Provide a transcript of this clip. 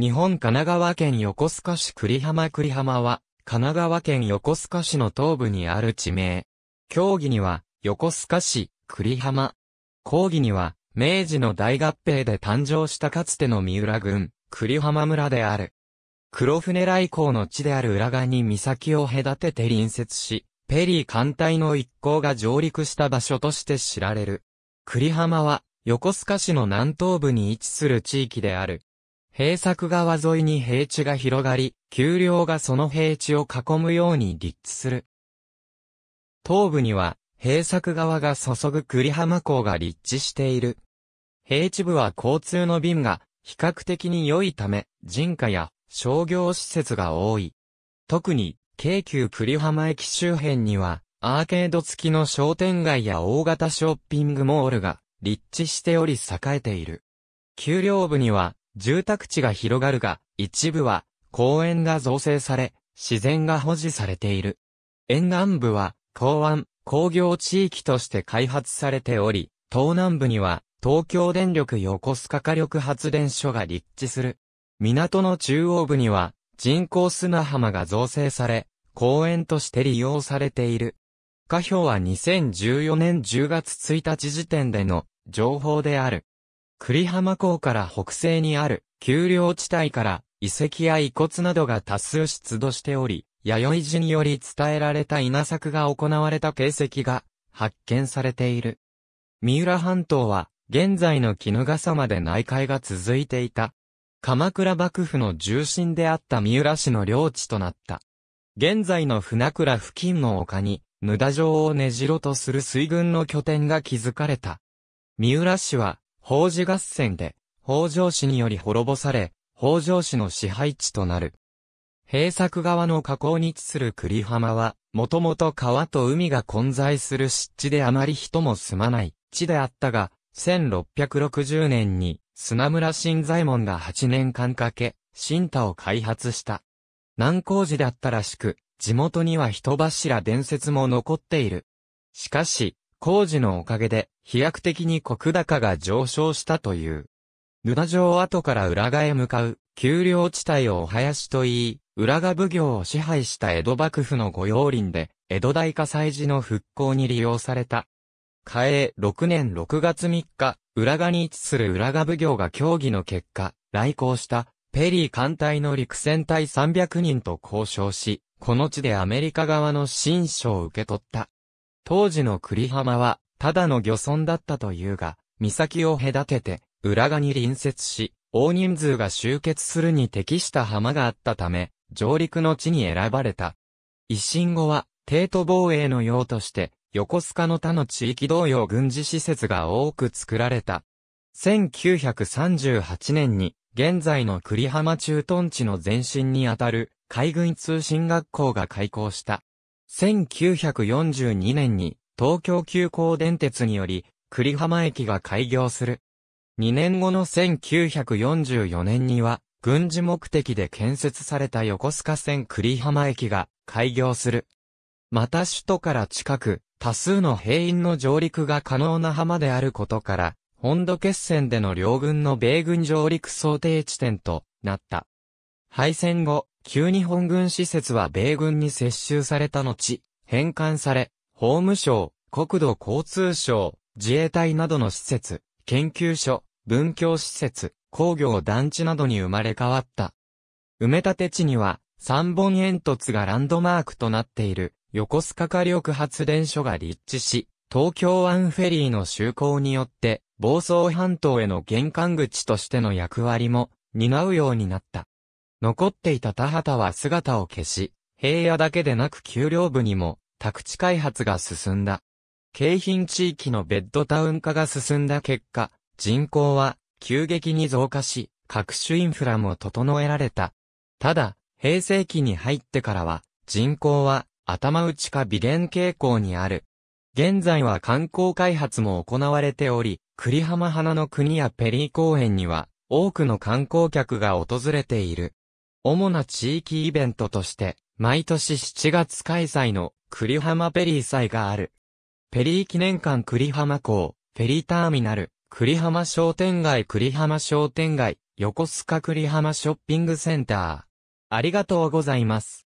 日本神奈川県横須賀市栗浜栗浜は、神奈川県横須賀市の東部にある地名。競技には、横須賀市、栗浜。講義には、明治の大合併で誕生したかつての三浦郡、栗浜村である。黒船来港の地である浦賀に岬を隔てて隣接し、ペリー艦隊の一行が上陸した場所として知られる。栗浜は、横須賀市の南東部に位置する地域である。平鎖川沿いに平地が広がり、丘陵がその平地を囲むように立地する。東部には、平鎖川が注ぐ栗浜港が立地している。平地部は交通の便が比較的に良いため、人家や商業施設が多い。特に、京急栗浜駅周辺には、アーケード付きの商店街や大型ショッピングモールが立地しており栄えている。丘陵部には住宅地が広がるが、一部は公園が造成され、自然が保持されている。沿岸部は、港湾、工業地域として開発されており、東南部には、東京電力横須賀火力発電所が立地する。港の中央部には、人工砂浜が造成され、公園として利用されている。下表は2014年10月1日時点での情報である。栗浜港から北西にある、丘陵地帯から、遺跡や遺骨などが多数出土しており、弥生時により伝えられた稲作が行われた形跡が発見されている。三浦半島は現在の絹笠まで内海が続いていた。鎌倉幕府の重心であった三浦市の領地となった。現在の船倉付近の丘に、無田城を根城とする水軍の拠点が築かれた。三浦市は工事合戦で、北条氏により滅ぼされ、北条氏の支配地となる。平作側の河口に位置する栗浜は、もともと川と海が混在する湿地であまり人も住まない地であったが、1660年に砂村新左衛門が8年間かけ、新太を開発した。南高寺だったらしく、地元には人柱伝説も残っている。しかし、工事のおかげで、飛躍的に国高が上昇したという。沼城跡から浦賀へ向かう、丘陵地帯をお囃子と言い、浦賀奉行を支配した江戸幕府の御用林で、江戸大火災時の復興に利用された。嘉永6年6月3日、浦賀に位置する浦賀奉行が協議の結果、来航したペリー艦隊の陸戦隊300人と交渉し、この地でアメリカ側の新書を受け取った。当時の栗浜は、ただの漁村だったというが、岬を隔てて、浦賀に隣接し、大人数が集結するに適した浜があったため、上陸の地に選ばれた。維新後は、帝都防衛の用として、横須賀の他の地域同様軍事施設が多く作られた。1938年に、現在の栗浜駐屯地の前身にあたる、海軍通信学校が開校した。1942年に、東京急行電鉄により、栗浜駅が開業する。2年後の1944年には、軍事目的で建設された横須賀線栗浜駅が開業する。また首都から近く、多数の兵員の上陸が可能な浜であることから、本土決戦での両軍の米軍上陸想定地点となった。敗戦後、旧日本軍施設は米軍に接収された後、返還され、法務省、国土交通省、自衛隊などの施設、研究所、文教施設、工業団地などに生まれ変わった。埋め立て地には、三本煙突がランドマークとなっている、横須賀火力発電所が立地し、東京湾フェリーの就航によって、房総半島への玄関口としての役割も、担うようになった。残っていた田畑は姿を消し、平野だけでなく丘陵部にも、宅地開発が進んだ。京浜地域のベッドタウン化が進んだ結果、人口は急激に増加し、各種インフラも整えられた。ただ、平成期に入ってからは、人口は頭打ちか微減傾向にある。現在は観光開発も行われており、栗浜花の国やペリー公園には、多くの観光客が訪れている。主な地域イベントとして、毎年7月開催の栗浜ペリー祭がある。ペリー記念館栗浜港、フェリーターミナル、栗浜商店街栗浜商店街、横須賀栗浜ショッピングセンター。ありがとうございます。